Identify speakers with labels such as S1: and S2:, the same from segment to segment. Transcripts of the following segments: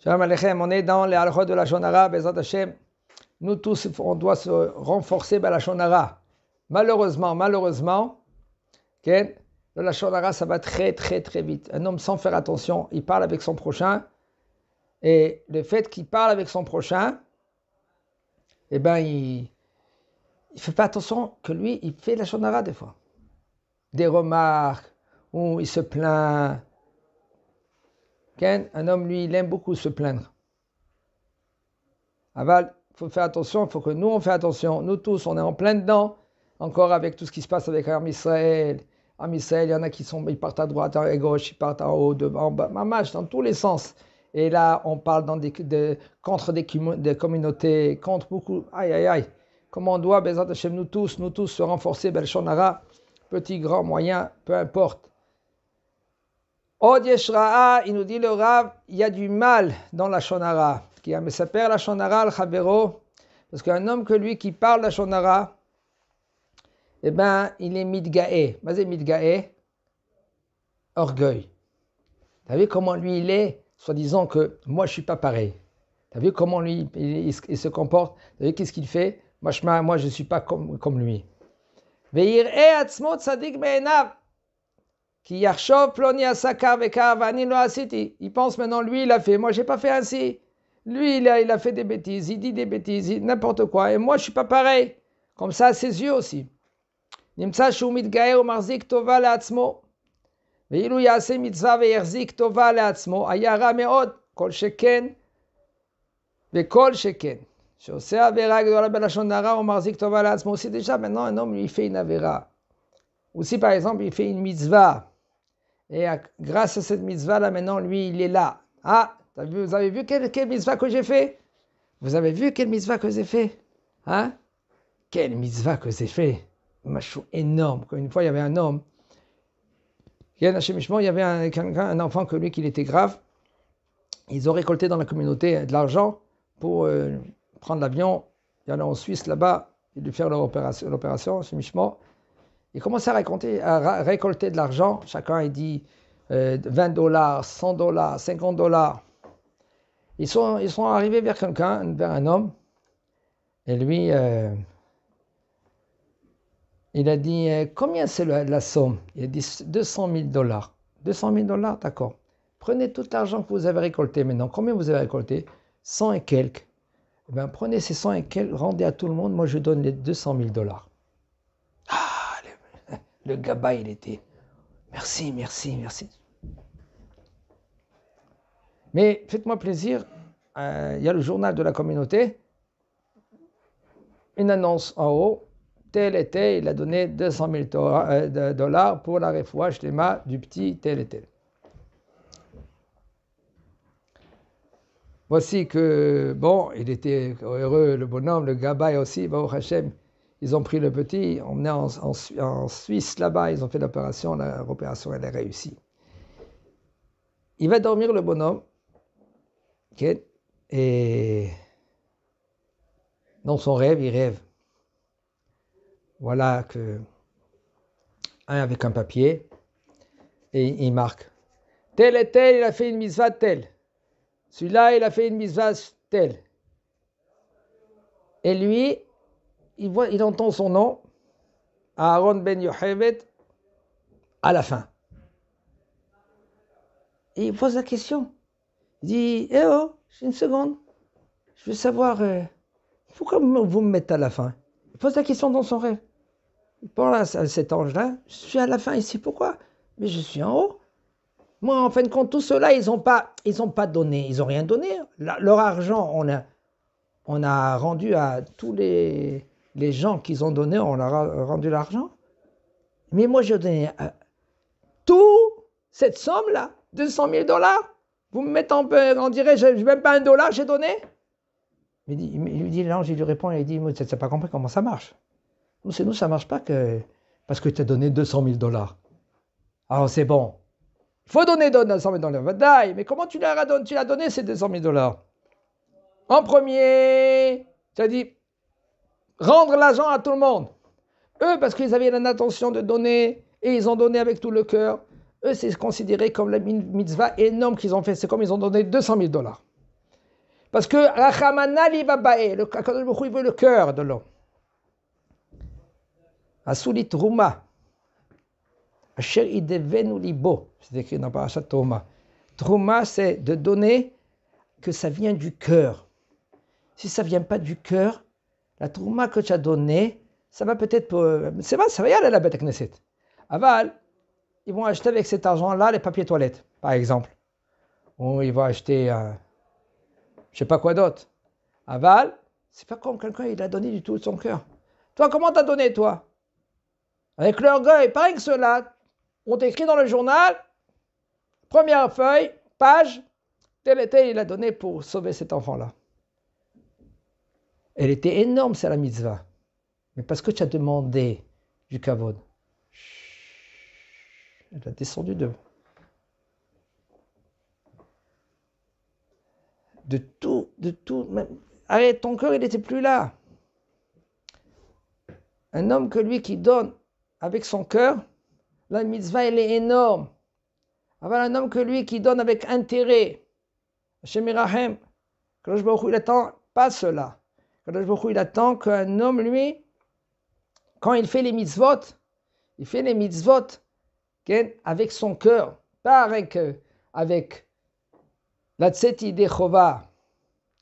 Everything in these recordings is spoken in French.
S1: Shalom on est dans les de la Shonara, Hashem. Nous tous, on doit se renforcer par la Shonara. Malheureusement, malheureusement, la le ça va très, très, très vite. Un homme, sans faire attention, il parle avec son prochain. Et le fait qu'il parle avec son prochain, eh ben, il ne fait pas attention que lui, il fait la Shonara des fois. Des remarques, où il se plaint, un homme, lui, il aime beaucoup se plaindre. Aval, il faut faire attention, il faut que nous, on fait attention. Nous tous, on est en plein dedans, encore avec tout ce qui se passe avec Arm Israël. il y en a qui sont, ils partent à droite, à gauche, ils partent en haut, devant, en bas, dans tous les sens. Et là, on parle de, contre des, communautés, contre beaucoup. Aïe, aïe, aïe. Comment on doit, Bezat nous tous, nous tous, se renforcer, Belshonara, petit, grand, moyen, peu importe il nous dit le Rav, il y a du mal dans la Shonara. Qui a sa père la Shonara, le Chavero, parce qu'un homme que lui qui parle la Shonara, eh ben, il est Midgae. Vas-y, Midgae, orgueil. T'as vu comment lui il est, soi-disant que moi je suis pas pareil. as vu comment lui il, se comporte T'as vu qu'est-ce qu'il fait Moi je ne suis pas comme, lui. Veir e qui yachov ploni asaka vekavani lo asiti. Il pense maintenant, lui, il a fait, moi, j'ai pas fait ainsi. Lui, il a, il a fait des bêtises, il dit des bêtises, il, n'importe quoi. Et moi, je suis pas pareil. Comme ça, ses yeux aussi. Nimsa shumit gaeo marzik tova leatzmo. Veilu yase mitzvah veyerzik tova leatzmo. Ayara meod, kol sheken. Ve kol sheken. Shosea vera gdola ben dara o marzik tova leatzmo. C'est déjà maintenant un homme, lui, il fait une avera. Aussi par exemple, il fait une mitzvah. Et grâce à cette mitzvah, là maintenant, lui, il est là. Ah, vous avez vu quelle, mitzvah que j'ai fait Vous avez vu quelle mitzvah que j'ai fait Hein Quelle mitzvah que j'ai fait Machou énorme. Une fois, il y avait un homme. Il y avait un, enfant que lui, qu'il était grave. Ils ont récolté dans la communauté de l'argent pour euh, prendre l'avion, il y en Suisse là-bas, et lui faire l'opération, chez Michemont. Ils commençaient à, récolter de l'argent. Chacun, il dit 20 euh, dollars, 100 dollars, 50 dollars. Ils sont, arrivés vers quelqu'un, vers un homme. Et lui, euh, il a dit euh, Combien c'est la somme Il a dit 200 000 dollars. 200 000 dollars, d'accord. Prenez tout l'argent que vous avez récolté maintenant. Combien vous avez récolté 100 et quelques. Eh ben, prenez ces 100 et quelques, rendez à tout le monde. Moi, je donne les 200 000 dollars. Le GABA, il était merci, merci, merci. Mais faites-moi plaisir, euh, il y a le journal de la communauté, une annonce en haut, tel était, il a donné 200 000 euh, dollars pour la des mains du petit tel était. Voici que, bon, il était heureux, le bonhomme, le gabay aussi, au Hashem, ils ont pris le petit, emmené en, en, en Suisse là-bas, ils ont fait l'opération, l'opération elle est réussie. Il va dormir le bonhomme, et dans son rêve, il rêve. Voilà que avec un papier, et il marque. Tel et tel, il a fait une à tel. Celui-là, il a fait une à tel. Et lui, il, voit, il entend son nom, Aaron ben Yochevet, à la fin. Et il pose la question. Il dit, eh oh, j'ai une seconde. Je veux savoir, euh, pourquoi vous me mettez à la fin Il pose la question dans son rêve. Il parle à cet ange-là, je suis à la fin ici, pourquoi Mais je suis en haut. Moi, en fin de compte, tout cela, ils n'ont pas, ils ont pas donné, ils n'ont rien donné. Leur argent, on a, on a rendu à tous les, les gens qu'ils ont donné, on leur a rendu l'argent. Mais moi, j'ai donné euh, tout cette somme-là, 200 000 dollars. Vous me mettez en, on dirait, je, n'ai même pas un dollar, j'ai donné. Il, il lui dit, l'ange, il lui répond, il dit, tu n'as pas compris comment ça marche. Nous, c'est nous, ça marche pas que parce que tu as donné 200 000 dollars. Alors c'est bon. Il faut donner 200 000 dollars. Mais comment tu donné, tu l'as donné ces 200 000 dollars En premier, tu as dit, rendre l'argent à tout le monde. Eux, parce qu'ils avaient l'intention de donner, et ils ont donné avec tout le cœur, eux, c'est considéré comme la mitzvah énorme qu'ils ont fait. C'est comme ils ont donné 200 000 dollars. Parce que Rachamana le veut le cœur de l'homme. Asulit c'est écrit dans Parashat Truma. Truma, c'est de donner que ça vient du cœur. Si ça ne vient pas du cœur, la tourma que tu as donnée, ça va peut-être. Euh, c'est vrai, ça va y aller à la bête Knesset. Aval, ils vont acheter avec cet argent-là les papiers toilettes, par exemple. Ou ils vont acheter. Euh, je sais pas quoi d'autre. Aval, c'est pas comme quelqu'un, il a donné du tout de son cœur. Toi, comment t'as donné, toi Avec l'orgueil, pareil que cela. On t'écrit dans le journal, première feuille, page, tel et il a donné pour sauver cet enfant-là. Elle était énorme, c'est la mitzvah. Mais parce que tu as demandé du kavod, elle a descendu de, de tout, de tout. arrête, ton cœur, il n'était plus là. Un homme que lui qui donne avec son cœur, la mitzvah, elle est énorme. Avant un homme que lui qui donne avec intérêt, Hashem que il attend pas cela il attend qu'un homme, lui, quand il fait les mitzvot, il fait les mitzvot avec son cœur, pas avec, avec la tzeti chova,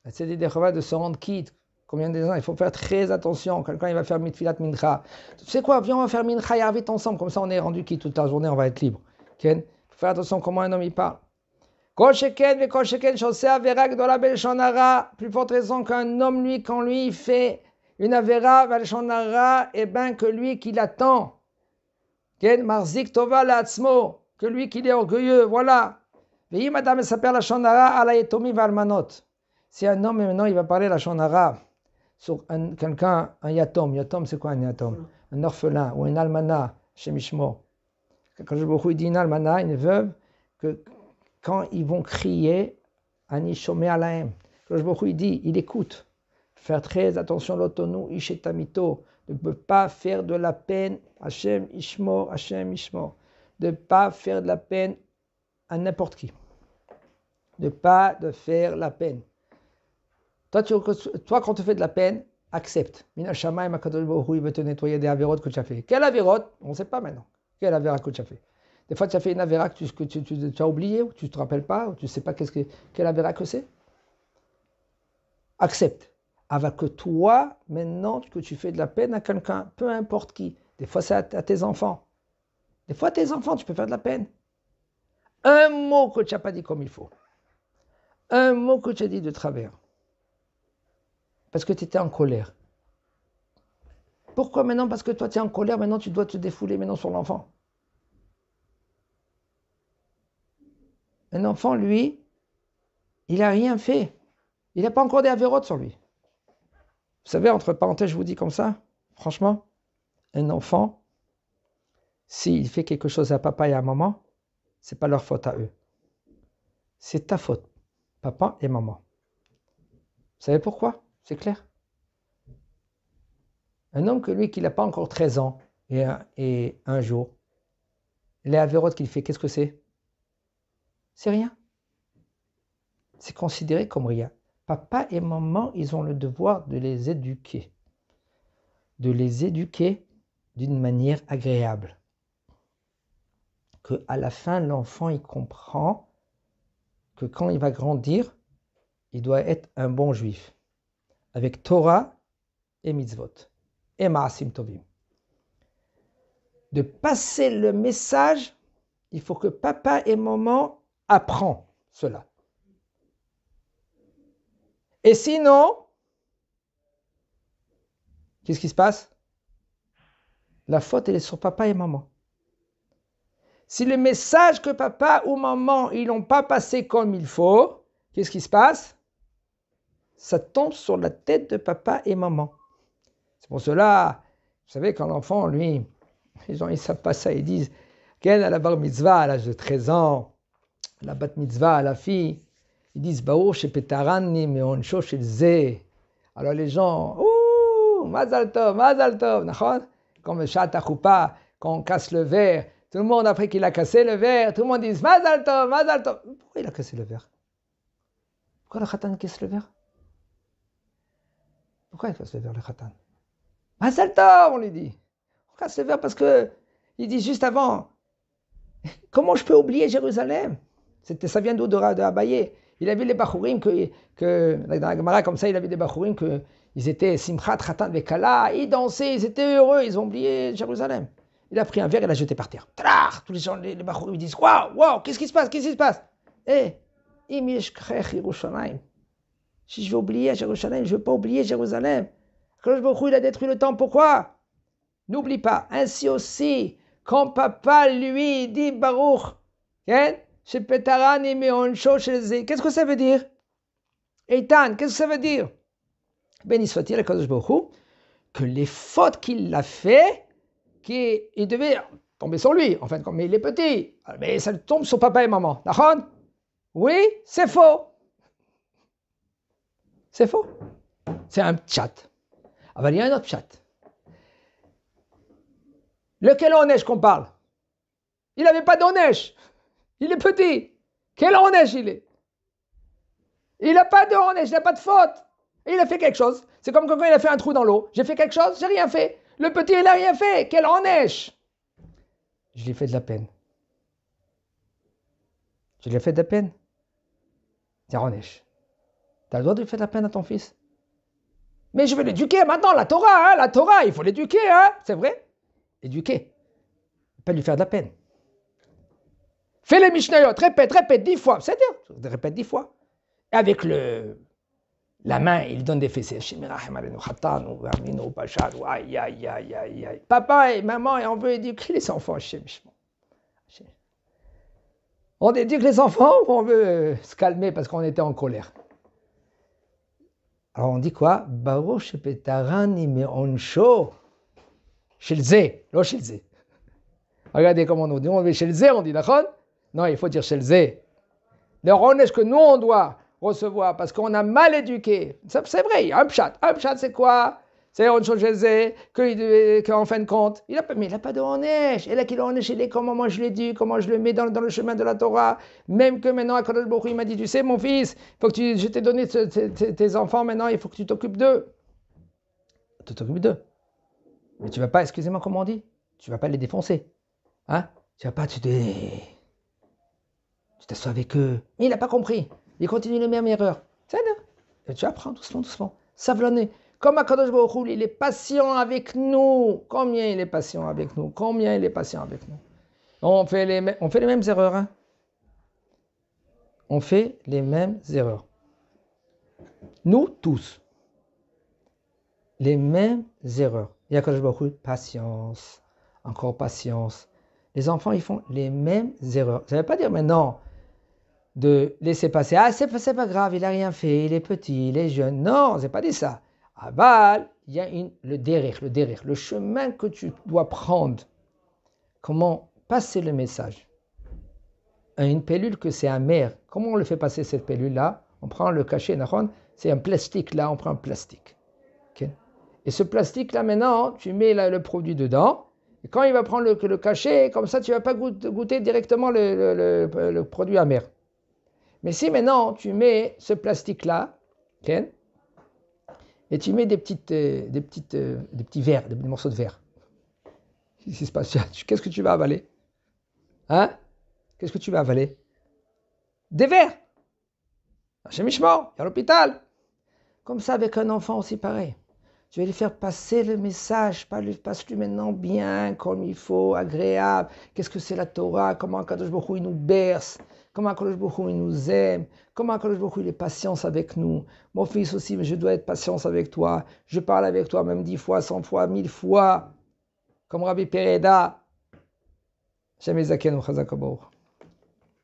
S1: la tzeti chova de se rendre quitte. Combien de gens Il faut faire très attention. Quelqu'un, il va faire mitfilat mincha. Tu sais quoi Viens, on va faire mincha et ensemble. Comme ça, on est rendu quitte toute la journée, on va être libre. Il faut faire attention comment un homme il parle. Plus forte raison qu'un homme, lui, quand lui, fait une vera belchonara et eh ben que lui qui l'attend. Marzik Tova que lui qui est orgueilleux, voilà. Veillez, madame, s'appelle la Shonara à la Yetomi Valmanot. Si un homme, maintenant, il va parler la Shonara sur quelqu'un, un Yatom. Yatom, c'est quoi un Yatom Un orphelin ou un almana, chez Mishmo. Quand je beaucoup dit une almana, une veuve, que quand ils vont crier Anishome Alaem. Rosh dit, il écoute. Faire très attention l'otonu ishetamito. Ne peut pas faire de la peine, Hachem Ishmor, Hachem Ishmor. De ne pas faire de la peine à n'importe qui. De pas de faire la peine. Toi, quand tu fais de la peine, accepte. Minashama et il veut te nettoyer des avérotes que tu as fait. Quelle avérote On ne sait pas maintenant. Quelle avérote que tu as fait des fois, tu as fait une avéra que, tu, as oublié, ou tu ne te rappelles pas, ou tu ne sais pas ce quelle avéra que c'est. Accepte. Avec que toi, maintenant que tu fais de la peine à quelqu'un, peu importe qui, des fois c'est à, tes enfants. Des fois, à tes enfants, tu peux faire de la peine. Un mot que tu n'as pas dit comme il faut. Un mot que tu as dit de travers. Parce que tu étais en colère. Pourquoi maintenant Parce que toi, tu es en colère, maintenant tu dois te défouler maintenant sur l'enfant. Un enfant, lui, il n'a rien fait. Il n'a pas encore des avérotes sur lui. Vous savez, entre parenthèses, je vous dis comme ça, franchement, un enfant, s'il fait quelque chose à papa et à maman, c'est pas leur faute à eux. C'est ta faute, papa et maman. Vous savez pourquoi C'est clair Un homme que lui, qui n'a pas encore 13 ans et un, jour, les avérotes qu'il fait, qu'est-ce que c'est c'est rien. C'est considéré comme rien. Papa et maman, ils ont le devoir de les éduquer. De les éduquer d'une manière agréable. Que à la fin, l'enfant, il comprend que quand il va grandir, il doit être un bon juif. Avec Torah et mitzvot. Et maasim tovim. De passer le message, il faut que papa et maman Apprends cela. Et sinon, qu'est-ce qui se passe La faute, elle est sur papa et maman. Si le message que papa ou maman, ils n'ont pas passé comme il faut, qu'est-ce qui se passe Ça tombe sur la tête de papa et maman. C'est pour cela, vous savez, quand l'enfant, lui, ils gens, ils savent pas ça, ils disent, qu'elle a la bar mitzvah à l'âge de 13 ans, la bat mitzvah, la fille, ils disent Baruch on le ze. Alors les gens, ouh, mazal tov, mazal tov, quand chat quand on casse le verre, tout le monde, après qu'il a cassé le verre, tout le monde dit mazal tov, mazal tov. Pourquoi il a cassé le verre Pourquoi le khatan casse le verre Pourquoi il casse le verre, le khatan Mazal tov, on lui dit. On casse le verre parce que il dit juste avant, comment je peux oublier Jérusalem ça vient d'où de, de Abaye Il avait les Bachourim que, que, dans la Gemara, comme ça, il avait des Bachourim que ils étaient Simchat, ratan, Vekala, ils dansaient, ils étaient heureux, ils ont oublié Jérusalem. Il a pris un verre et l'a jeté par terre. Trar Tous les gens, les, les Bachourim, ils disent Waouh, waouh, qu'est-ce qui se passe Qu'est-ce qui se passe Eh, Yerushalayim. Si je vais oublier Jérusalem, je ne veux pas oublier Jérusalem. je Baruch il a détruit le temple, pourquoi N'oublie pas. Ainsi aussi, quand papa, lui, dit Baruch, Qu'est-ce que ça veut dire Eitan, qu'est-ce que ça veut dire Béni soit-il, que les fautes qu'il a fait, qu'il devait tomber sur lui, en fait, comme il est petit, ah, mais ça tombe sur papa et maman. D'accord Oui, c'est faux. C'est faux. C'est un chat. Ah ben, il y a un autre chat. Lequel en neige qu'on parle Il n'avait pas neige. Il est petit. Quel enneige il est Il n'a pas de renèche, il n'a pas de faute. il a fait quelque chose. C'est comme quand il a fait un trou dans l'eau. J'ai fait quelque chose, j'ai rien fait. Le petit, il n'a rien fait. Quel enneige Je lui ai fait de la peine. Je lui ai fait de la peine. C'est Tu T'as le droit de lui faire de la peine à ton fils mais je vais l'éduquer maintenant, la Torah, hein, la Torah, il faut l'éduquer, hein, c'est vrai Éduquer, pas lui faire de la peine. Fais les Mishnayot, répète, répète dix fois. cest à dire répète dix fois. avec le, la main, il donne des fessées. Papa et maman, on veut éduquer les enfants. On éduque les enfants ou on veut euh, se calmer parce qu'on était en colère Alors on dit quoi Baruch petarani me'onsho shilze, lo Regardez comment on dit. On chez shilze, on dit d'accord non, il faut dire chez Le est que nous, on doit recevoir parce qu'on a mal éduqué. C'est vrai, un pchat. Un pchat, c'est quoi C'est on que euh, qu'en fin de compte, il a, mais il n'a pas de honnesh. Et là qu'il a il est comment moi je dit comment je le mets dans, le chemin de la Torah. Même que maintenant, à Kodesh Baruch il m'a dit, tu sais, mon fils, faut que tu, je t'ai donné tes enfants maintenant, il faut que tu t'occupes d'eux. Tu t'occupes d'eux. Mais tu vas pas, excusez-moi comment on dit, tu vas pas les défoncer. Hein Tu vas pas, tu te... Tu t'assois avec eux. il n'a pas compris. Il continue les mêmes erreurs. tu apprends doucement, doucement. Savlonner. Comme Akadosh il est patient avec nous. Combien il est patient avec nous Combien il est patient avec nous on fait, les, on fait les mêmes erreurs. Hein. on fait les mêmes erreurs. Nous tous. Les mêmes erreurs. Akadosh patience. Encore patience. Les enfants, ils font les mêmes erreurs. Ça ne veut pas dire, mais non, de laisser passer. Ah, c'est pas grave, il a rien fait, il est petit, il est jeune. Non, c'est pas dit ça. À ah, bah, il y a une, le derrière, le derrière, le chemin que tu dois prendre. Comment passer le message à Une pellule que c'est amer. Comment on le fait passer cette pellule-là On prend le cachet, c'est un plastique là, on prend un plastique. Et ce plastique-là, maintenant, tu mets là, le produit dedans. quand il va prendre le, cachet, comme ça, tu vas pas goûter, directement le, le, le produit amer. Mais si maintenant tu mets ce plastique-là, et tu mets des, petites, euh, des, petites, euh, des petits verres, des, morceaux de verre, qu'est-ce Qu'est-ce que tu vas avaler Hein Qu'est-ce que tu vas avaler Des verres Chez Michemont, à l'hôpital Comme ça, avec un enfant aussi pareil. Tu vas lui faire passer le message, passe-lui maintenant bien, comme il faut, agréable. Qu'est-ce que c'est la Torah Comment Kadosh beaucoup, il nous berce Comment Akadosh il nous aime. Comment Akadosh beaucoup il est patience avec nous. Mon fils aussi, mais je dois être patience avec toi. Je parle avec toi même dix fois, cent fois, mille fois. Comme Rabbi Pereda.